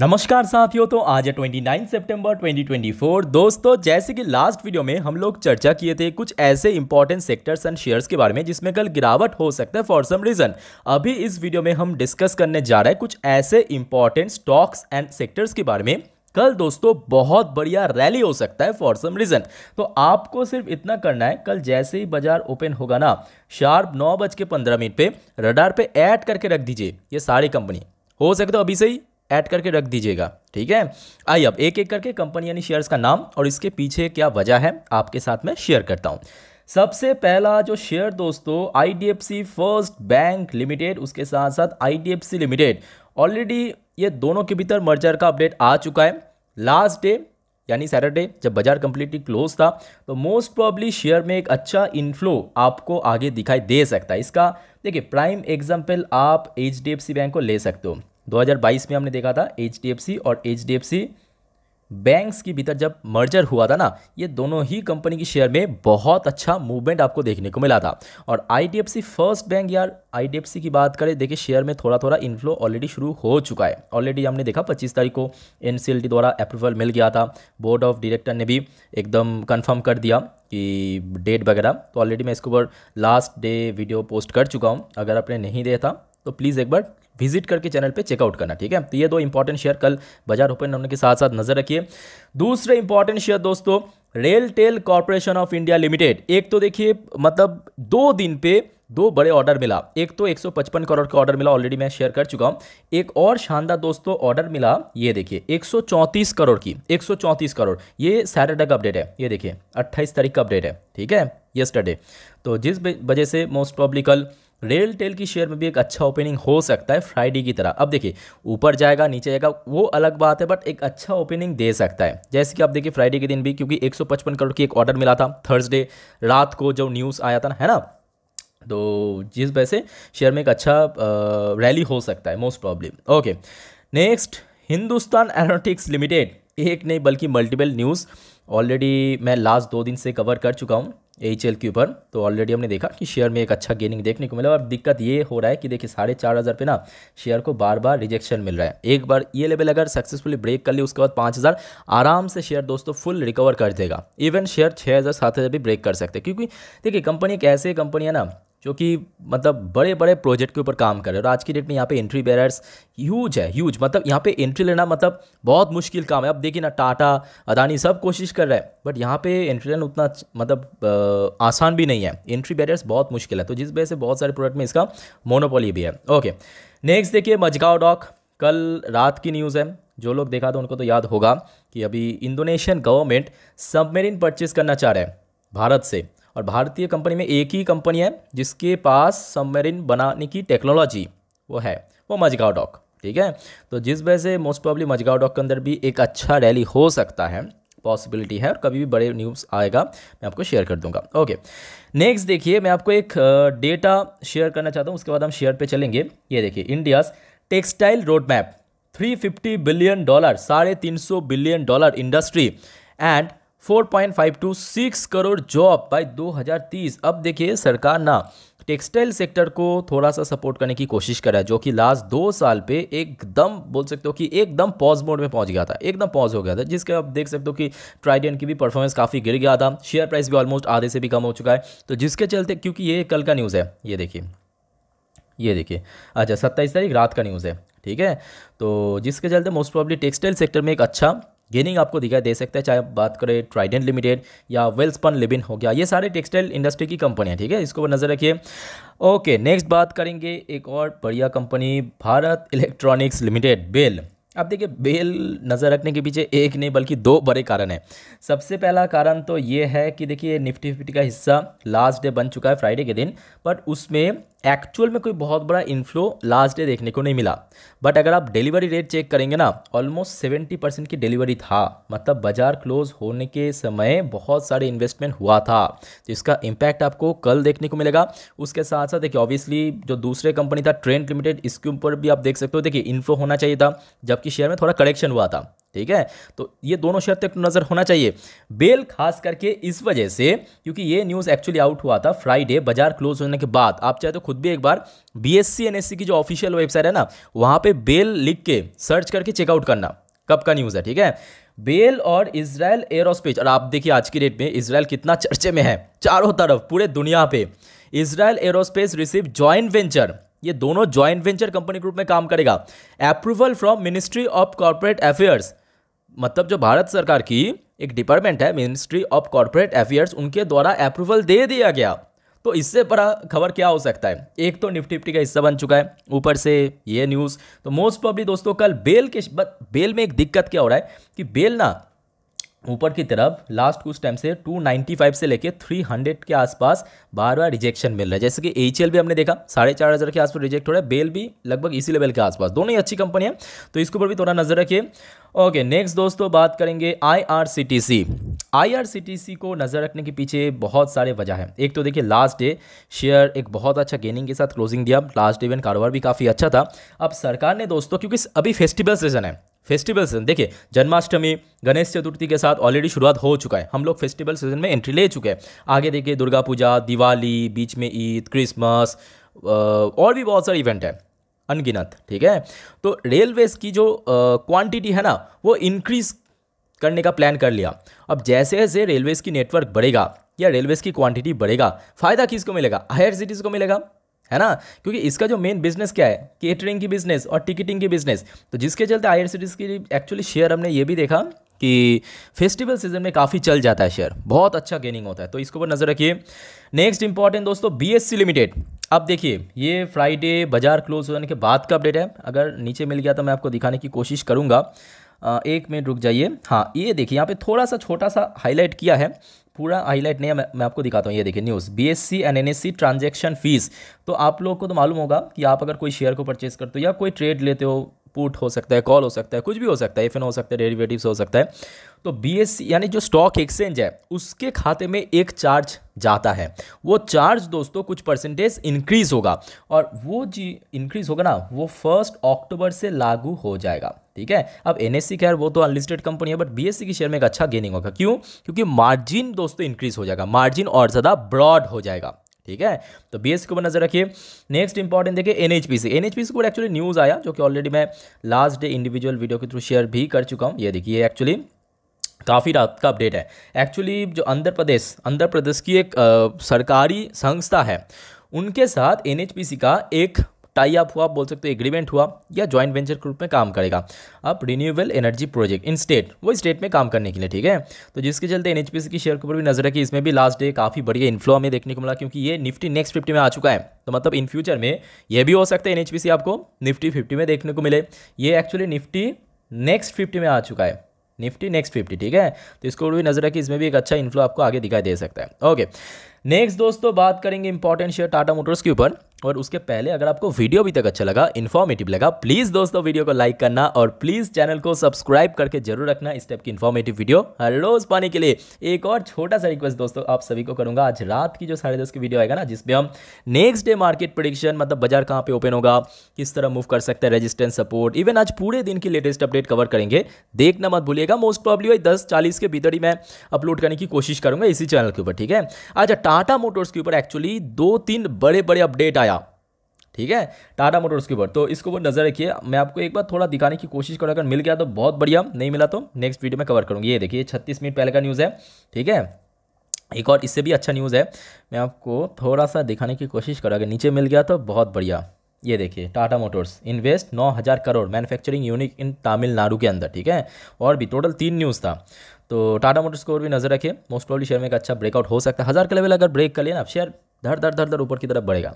नमस्कार साथियों तो आज है 29 सितंबर 2024 दोस्तों जैसे कि लास्ट वीडियो में हम लोग चर्चा किए थे कुछ ऐसे इंपॉर्टेंट सेक्टर्स एंड शेयर्स के बारे में जिसमें कल गिरावट हो सकता है फॉर सम रीजन अभी इस वीडियो में हम डिस्कस करने जा रहे हैं कुछ ऐसे इंपॉर्टेंट स्टॉक्स एंड सेक्टर्स के बारे में कल दोस्तों बहुत बढ़िया रैली हो सकता है फॉर सम रीज़न तो आपको सिर्फ इतना करना है कल जैसे ही बाजार ओपन होगा ना शार्प नौ बज के पंद्रह मिनट पर रडार पर ऐड करके रख दीजिए ये सारी कंपनी हो सकता तो अभी से ही ऐड करके रख दीजिएगा ठीक है आइए अब एक एक करके कंपनी यानी शेयर्स का नाम और इसके पीछे क्या वजह है आपके साथ मैं शेयर करता हूँ सबसे पहला जो शेयर दोस्तों आई फर्स्ट बैंक लिमिटेड उसके साथ साथ आई लिमिटेड ऑलरेडी ये दोनों के भीतर मर्जर का अपडेट आ चुका है लास्ट डे यानी सैटरडे जब बाजार कंप्लीटली क्लोज था तो मोस्ट प्रॉब्ली शेयर में एक अच्छा इनफ्लो आपको आगे दिखाई दे सकता है इसका देखिए प्राइम एग्जाम्पल आप एच बैंक को ले सकते हो 2022 में हमने देखा था एच और एच बैंक्स के भीतर जब मर्जर हुआ था ना ये दोनों ही कंपनी की शेयर में बहुत अच्छा मूवमेंट आपको देखने को मिला था और आई फर्स्ट बैंक यार आई की बात करें देखिए शेयर में थोड़ा थोड़ा इन्फ्लो ऑलरेडी शुरू हो चुका है ऑलरेडी हमने देखा 25 तारीख को एन द्वारा अप्रूवल मिल गया था बोर्ड ऑफ डायरेक्टर ने भी एकदम कन्फर्म कर दिया कि डेट वगैरह तो ऑलरेडी मैं इसके ऊपर लास्ट डे वीडियो पोस्ट कर चुका हूँ अगर आपने नहीं देखा तो प्लीज़ एक बार विजिट करके चैनल पे चेकआउट करना ठीक है तो ये दो इंपॉर्टेंट शेयर कल बाजार ओपन होने के साथ साथ नजर रखिए दूसरे इंपॉर्टेंट शेयर दोस्तों RailTel Corporation of India Limited एक तो देखिए मतलब दो दिन पे दो बड़े ऑर्डर मिला एक तो 155 करोड़ का ऑर्डर मिला ऑलरेडी मैं शेयर कर चुका हूँ एक और शानदार दोस्तों ऑर्डर मिला ये देखिए 134 करोड़ की 134 करोड़ ये सैटरडे का अपडेट है ये देखिए 28 तारीख का अपडेट है ठीक है येस्टरडे तो जिस वजह से मोस्ट पब्लिकल कल रेल टेल की शेयर में भी एक अच्छा ओपनिंग हो सकता है फ्राइडे की तरह अब देखिए ऊपर जाएगा नीचे जाएगा वो अलग बात है बट एक अच्छा ओपनिंग दे सकता है जैसे कि आप देखिए फ्राइडे के दिन भी क्योंकि 155 करोड़ की एक ऑर्डर मिला था थर्सडे रात को जो न्यूज़ आया था ना है ना तो जिस वजह से शेयर में एक अच्छा रैली हो सकता है most problem okay next Hindustan Aeronautics Limited एक नहीं बल्कि मल्टीपल न्यूज़ ऑलरेडी मैं लास्ट दो दिन से कवर कर चुका हूँ एच एल के ऊपर तो ऑलरेडी हमने देखा कि शेयर में एक अच्छा गेनिंग देखने को मिला और दिक्कत ये हो रहा है कि देखिए साढ़े चार हज़ार पे ना शेयर को बार बार रिजेक्शन मिल रहा है एक बार ये लेवल अगर सक्सेसफुली ब्रेक कर ली उसके बाद पाँच हज़ार आराम से शेयर दोस्तों फुल रिकवर कर देगा इवन शेयर छः हज़ार सात हज़ार भी ब्रेक कर सकते हैं क्योंकि देखिए कंपनी एक ऐसी कंपनी है ना जो कि मतलब बड़े बड़े प्रोजेक्ट के ऊपर काम कर रहे हैं और आज की डेट में यहाँ पे एंट्री बैरर्स ह्यूज है ह्यूज मतलब यहाँ पे एंट्री लेना मतलब बहुत मुश्किल काम है अब देखिए ना टाटा अदानी सब कोशिश कर रहे हैं बट यहाँ पे एंट्री लेना उतना मतलब आ, आसान भी नहीं है एंट्री बैरियर्स बहुत मुश्किल है तो जिस वजह से बहुत सारे प्रोडक्ट में इसका मोनोपोली भी है ओके नेक्स्ट देखिए मजगाव डॉक कल रात की न्यूज़ है जो लोग देखा था उनको तो याद होगा कि अभी इंडोनेशियन गवर्नमेंट सबमेरिन परचेज करना चाह रहे हैं भारत से और भारतीय कंपनी में एक ही कंपनी है जिसके पास सबमरीन बनाने की टेक्नोलॉजी वो है वो मजगाव डॉक ठीक है तो जिस वजह से मोस्ट प्रॉब्ली मजगाव डॉक के अंदर भी एक अच्छा रैली हो सकता है पॉसिबिलिटी है और कभी भी बड़े न्यूज़ आएगा मैं आपको शेयर कर दूंगा ओके नेक्स्ट देखिए मैं आपको एक डेटा शेयर करना चाहता हूँ उसके बाद हम शेयर पे चलेंगे ये देखिए India's textile road map 350 billion dollar साढ़े तीन billion dollar industry and 4.526 crore job by 2030 अब देखिए सरकार ना टेक्सटाइल सेक्टर को थोड़ा सा सपोर्ट करने की कोशिश कर रहा है जो कि लास्ट दो साल पे एकदम बोल सकते हो कि एकदम पॉज मोड में पहुंच गया था एकदम पॉज हो गया था जिसके आप देख सकते हो कि ट्राइडेंट की भी परफॉर्मेंस काफ़ी गिर गया था शेयर प्राइस भी ऑलमोस्ट आधे से भी कम हो चुका है तो जिसके चलते क्योंकि ये कल का न्यूज़ है ये देखिए ये देखिए अच्छा सत्ताईस तारीख रात का न्यूज़ है ठीक है तो जिसके चलते मोस्ट प्रॉब्ली टेक्सटाइल सेक्टर में एक अच्छा गेनिंग आपको दिखाई दे सकता है चाहे बात करें ट्राइडेंट लिमिटेड या वेल्सपन लिबिन हो गया ये सारे टेक्सटाइल इंडस्ट्री की कंपनियाँ ठीक है इसको नज़र रखिए ओके नेक्स्ट बात करेंगे एक और बढ़िया company Bharat Electronics Limited BEL अब देखिए बेल नज़र रखने के पीछे एक नहीं बल्कि दो बड़े कारण हैं सबसे पहला कारण तो ये है कि देखिए निफ्टी फिफ्टी का हिस्सा लास्ट डे बन चुका है फ्राइडे के दिन बट उसमें एक्चुअल में कोई बहुत बड़ा इन्फ्लो लास्ट डे देखने को नहीं मिला बट अगर आप डिलीवरी रेट चेक करेंगे ना ऑलमोस्ट सेवेंटी परसेंट की डिलीवरी था मतलब बाजार क्लोज होने के समय बहुत सारे इन्वेस्टमेंट हुआ था तो इसका इम्पैक्ट आपको कल देखने को मिलेगा उसके साथ साथ देखिए ऑब्वियसली जो दूसरे कंपनी था ट्रेंड लिमिटेड इसके ऊपर भी आप देख सकते हो देखिए इन्फ्लो होना चाहिए था जबकि शेयर में थोड़ा करेक्शन हुआ था ठीक है तो ये दोनों शर्त नज़र होना चाहिए बेल खास करके इस वजह से क्योंकि ये न्यूज़ एक्चुअली आउट हुआ था फ्राइडे बाजार क्लोज होने के बाद आप चाहे तो खुद भी एक बार बी एस की जो ऑफिशियल वेबसाइट है ना वहाँ पर बेल लिख के सर्च करके चेकआउट करना कब का न्यूज़ है ठीक है बेल और इसराइल एयरोस्पेस और आप देखिए आज की डेट में इसराइल कितना चर्चे में है चारों तरफ पूरे दुनिया पे Israel Aerospace receive joint venture ये दोनों ज्वाइंट वेंचर कंपनी ग्रुप में काम करेगा approval from ministry of corporate affairs मतलब जो भारत सरकार की एक डिपार्टमेंट है मिनिस्ट्री ऑफ कॉरपोरेट अफेयर्स उनके द्वारा अप्रूवल दे दिया गया तो इससे बड़ा खबर क्या हो सकता है एक तो निफ्टी निफ्टी का हिस्सा बन चुका है ऊपर से ये न्यूज़ तो मोस्ट प्रॉब्ली दोस्तों कल बेल के बेल में एक दिक्कत क्या हो रहा है कि बेल ना ऊपर की तरफ लास्ट कुछ टाइम से 295 से लेके 300 के आसपास बार बार रिजेक्शन मिल रहा है जैसे कि एच भी हमने देखा साढ़े चार हज़ार के आसपास रिजेक्ट हो रहा है बेल भी लगभग इसी लेवल के आसपास दोनों ही अच्छी कंपनी है तो इसके ऊपर भी थोड़ा नजर रखिए ओके नेक्स्ट दोस्तों बात करेंगे I R C T C I R C T C को नज़र रखने के पीछे बहुत सारे वजह है एक तो देखिए लास्ट डे शेयर एक बहुत अच्छा गेनिंग के साथ क्लोजिंग दिया लास्ट डे इवन कारोबार भी काफ़ी अच्छा था अब सरकार ने दोस्तों क्योंकि अभी फेस्टिवल सीजन है फेस्टिवल सीजन देखिए जन्माष्टमी गणेश चतुर्थी के साथ ऑलरेडी शुरुआत हो चुका है हम लोग फेस्टिवल सीजन में एंट्री ले चुके हैं आगे देखिए दुर्गा पूजा दिवाली बीच में ईद क्रिसमस और भी बहुत सारे इवेंट हैं अनगिनत ठीक है तो रेलवेज़ की जो क्वांटिटी है ना वो इंक्रीज़ करने का प्लान कर लिया अब जैसे जैसे रेलवेज़ की नेटवर्क बढ़ेगा या रेलवेज़ की क्वांटिटी बढ़ेगा फ़ायदा किसको मिलेगा हायर सिटीज़ को मिलेगा है ना क्योंकि इसका जो मेन बिजनेस क्या है केटरिंग की बिजनेस और टिकटिंग की बिजनेस तो जिसके चलते आई की एक्चुअली शेयर हमने ये भी देखा कि फेस्टिवल सीजन में काफ़ी चल जाता है शेयर बहुत अच्छा गेनिंग होता है तो इसके ऊपर नज़र रखिए नेक्स्ट इंपॉर्टेंट दोस्तों सी लिमिटेड अब देखिए ये फ्राइडे बाजार क्लोज होने के बाद का अपडेट है अगर नीचे मिल गया तो मैं आपको दिखाने की कोशिश करूँगा एक मिनट रुक जाइए हाँ ये देखिए यहाँ पे थोड़ा सा छोटा सा हाईलाइट किया है पूरा हाईलाइट नहीं है मैं, मैं आपको दिखाता हूँ ये देखिए news B S C N N S C transaction fees तो आप लोग को तो मालूम होगा कि आप अगर कोई शेयर को परचेज़ करते हो या कोई ट्रेड लेते हो पुट हो सकता है कॉल हो सकता है कुछ भी हो सकता है एफ हो सकता है डेरिवेटिव्स हो सकता है तो बी यानी जो स्टॉक एक्सचेंज है उसके खाते में एक चार्ज जाता है वो चार्ज दोस्तों कुछ परसेंटेज इंक्रीज होगा और वो जी इंक्रीज होगा ना वो फर्स्ट अक्टूबर से लागू हो जाएगा ठीक है अब एन एस खैर वो तो अनलिस्टेड कंपनी है बट बी एस की शेयर में एक अच्छा गेनिंग होगा क्यों क्योंकि मार्जिन दोस्तों इंक्रीज हो जाएगा मार्जिन और ज़्यादा ब्रॉड हो जाएगा ठीक है तो बी एस के ऊपर नजर रखिए नेक्स्ट इंपॉर्टेंट देखिए N H P C N H P C को एक्चुअली न्यूज़ आया जो कि ऑलरेडी मैं लास्ट डे इंडिविजुअल वीडियो के थ्रू शेयर भी कर चुका हूँ ये देखिए एक्चुअली काफ़ी रात का अपडेट है एक्चुअली जो आंध्र प्रदेश आंध्र प्रदेश की एक आ, सरकारी संस्था है उनके साथ एन का एक टाई अप हुआ बोल सकते हो एग्रीमेंट हुआ या ज्वाइंट वेंचर के रूप में काम करेगा अब renewable energy project in state वो स्टेट में काम करने के लिए ठीक है तो जिसके चलते एन की शेयर के ऊपर भी नजर रखी इसमें भी लास्ट डे काफ़ी बढ़िया इन्फ्लो हमें देखने को मिला क्योंकि ये निफ्टी नेक्स्ट फिफ्टी में आ चुका है तो मतलब इन फ्यूचर में यह भी हो सकता है एनएचपीसी आपको निफ्टी फिफ्टी में देखने को मिले ये एक्चुअली निफ्टी नेक्स्ट फिफ्टी में आ चुका है निफ्टी नेक्स्ट फिफ्टी ठीक है तो इसको भी नजर रखिए इसमें भी एक अच्छा इन्फ्लो आपको आगे दिखाई दे सकता है ओके नेक्स्ट दोस्तों बात करेंगे इंपॉर्टेंट शेयर टाटा मोटर्स के ऊपर और उसके पहले अगर आपको वीडियो अभी तक अच्छा लगा इन्फॉर्मेटिव लगा प्लीज़ दोस्तों वीडियो को लाइक करना और प्लीज़ चैनल को सब्सक्राइब करके जरूर रखना इस टाइप की इन्फॉर्मेटिव वीडियो हर रोज़ पाने के लिए एक और छोटा सा रिक्वेस्ट दोस्तों आप सभी को करूँगा आज रात की जो साढ़े दस की वीडियो आएगा ना जिसमें हम नेक्स्ट डे मार्केट प्रोडिक्शन मतलब बाजार कहाँ पर ओपन होगा किस तरह मूव कर सकते हैं रजिस्टेंस सपोर्ट इवन आज पूरे दिन की लेटेस्ट अपडेट कवर करेंगे देखना मत भूलिएगा मोस्ट प्रॉब्ली वही दस चालीस के भीतर ही मैं अपलोड करने की कोशिश करूँगा इसी चैनल के ऊपर ठीक है अच्छा टाटा मोटर्स के ऊपर एक्चुअली दो तीन बड़े बड़े अपडेट आया ठीक है टाटा मोटर्स के ऊपर तो इसके ऊपर नजर रखिए मैं आपको एक बार थोड़ा दिखाने की कोशिश करूँ अगर मिल गया तो बहुत बढ़िया नहीं मिला तो नेक्स्ट वीडियो में कवर करूँगी ये देखिए छत्तीस मिनट पहले का न्यूज़ है ठीक है एक और इससे भी अच्छा न्यूज़ है मैं आपको थोड़ा सा दिखाने की कोशिश करूँ अगर नीचे मिल गया तो बहुत बढ़िया ये देखिए टाटा मोटर्स इन्वेस्ट नौ हज़ार crore manufacturing unit in Tamil Nadu के अंदर ठीक है और भी टोटल तीन न्यूज़ था तो टाटा मोटर्स को और भी नज़र रखिए मोस्ट प्रॉब्ली शेयर में एक अच्छा ब्रेकआउट हो सकता है हज़ार का लेवल अगर ब्रेक कर लिया ना शेयर धर धर धर धर ऊपर की तरफ बढ़ेगा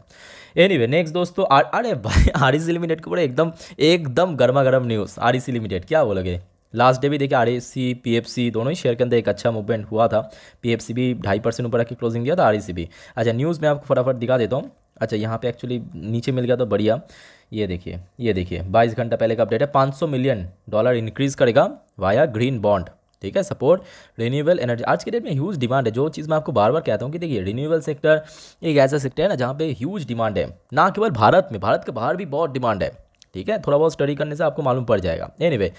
एनी वे नेक्स्ट दोस्तों अरे भाई आर ई सी लिमिटेड के ऊपर एकदम एकदम गर्मा गर्म news R E C limited क्या बोलोगे लास्ट डे भी देखिए R C P F C दोनों ही शेयर के अंदर एक अच्छा मूवमेंट हुआ था पी एफ सी भी ढाई परसेंट ऊपर आके क्लोजिंग दिया था आर ई सी भी अच्छा न्यूज़ में आपको फटाफट दिखा देता हूँ अच्छा यहाँ पे एक्चुअली नीचे मिल गया तो बढ़िया ये देखिए ये देखिए 22 घंटा पहले का अपडेट है 500 मिलियन डॉलर इंक्रीज़ करेगा वाया ग्रीन बॉन्ड ठीक है सपोर्ट रिन्यूएबल एनर्जी आज के डेट में ह्यूज डिमांड है जो चीज़ मैं आपको बार बार कहता हूँ कि देखिए रिन्यूएबल सेक्टर एक ऐसा सेक्टर है ना जहाँ पे ह्यूज डिमांड है ना केवल भारत में भारत के बाहर भी बहुत डिमांड है ठीक है थोड़ा बहुत स्टडी करने से आपको मालूम पड़ जाएगा एनी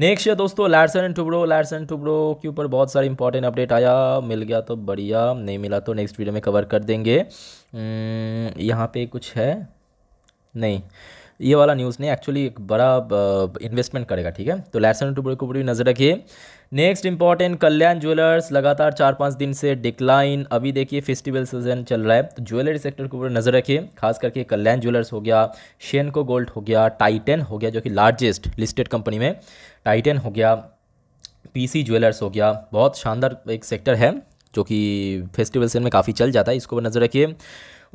नेक्स्ट दोस्तों लैडसन एंड टुबड़ो लैडसन एंड टुबड़ो के ऊपर बहुत सारे इंपॉर्टेंट अपडेट आया मिल गया तो बढ़िया नहीं मिला तो नेक्स्ट वीडियो में कवर कर देंगे hmm, यहाँ पे कुछ है नहीं ये वाला न्यूज़ नहीं एक्चुअली एक बड़ा इन्वेस्टमेंट करेगा ठीक है तो लैसन टू ऊपर भी नज़र रखिए नेक्स्ट इंपॉर्टेंट कल्याण ज्वेलर्स लगातार चार पाँच दिन से डिक्लाइन अभी देखिए फेस्टिवल सीजन चल रहा है तो ज्वेलरी सेक्टर के ऊपर नज़र रखिए खास करके कल्याण ज्वेलर्स हो गया शेनको गोल्ड हो गया टाइटन हो गया जो कि लार्जेस्ट लिस्टेड कंपनी में टाइटन हो गया पीसी ज्वेलर्स हो गया बहुत शानदार एक सेक्टर है जो कि फेस्टिवल सीजन में काफ़ी चल जाता है इसको नज़र रखिए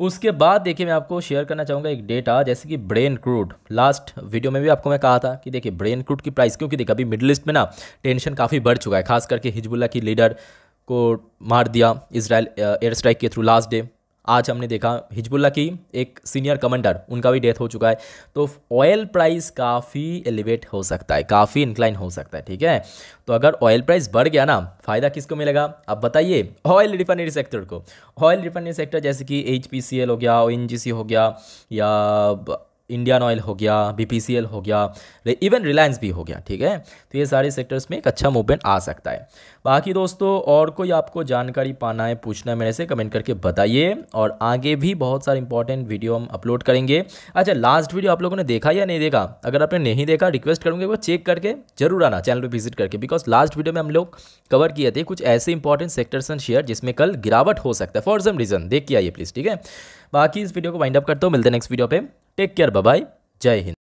उसके बाद देखिए मैं आपको शेयर करना चाहूँगा एक डेटा जैसे कि ब्रेन क्रूड लास्ट वीडियो में भी आपको मैं कहा था कि देखिए ब्रेन क्रूड की प्राइस क्योंकि देखिए अभी मिडल ईस्ट में ना टेंशन काफ़ी बढ़ चुका है खास करके हिजबुल्ला की लीडर को मार दिया इसराइल एयर स्ट्राइक के थ्रू लास्ट डे आज हमने देखा हिजबुल्ला की एक सीनियर कमांडर उनका भी डेथ हो चुका है तो ऑयल प्राइस काफ़ी एलिवेट हो सकता है काफ़ी इंक्लाइन हो सकता है ठीक है तो अगर ऑयल प्राइस बढ़ गया ना फ़ायदा किसको मिलेगा आप बताइए ऑयल रिफाइनरी सेक्टर को ऑयल रिफाइनरी सेक्टर जैसे कि एच हो गया ओ हो गया या इंडियन ऑयल हो गया बी हो गया इवन रिलायंस भी हो गया ठीक है तो ये सारे सेक्टर्स में एक अच्छा मूवमेंट आ सकता है बाकी दोस्तों और कोई आपको जानकारी पाना है पूछना है मेरे से कमेंट करके बताइए और आगे भी बहुत सारे इंपॉर्टेंट वीडियो हम अपलोड करेंगे अच्छा लास्ट वीडियो आप लोगों ने देखा या नहीं देखा अगर आपने नहीं देखा रिक्वेस्ट करूँगे वो चेक करके जरूर आना चैनल पर विजिट करके बिकॉज लास्ट वीडियो में हम लोग कवर किए थे कुछ ऐसे इंपॉर्टेंट सेक्टर्स एंड शेयर जिसमें कल गिरावट हो सकता है फॉर सम रीज़न देख के आइए प्लीज़ ठीक है बाकी इस वीडियो को वाइंड अप करता हूँ मिलते हैं नेक्स्ट वीडियो पर टेक केयर बाय जय हिंद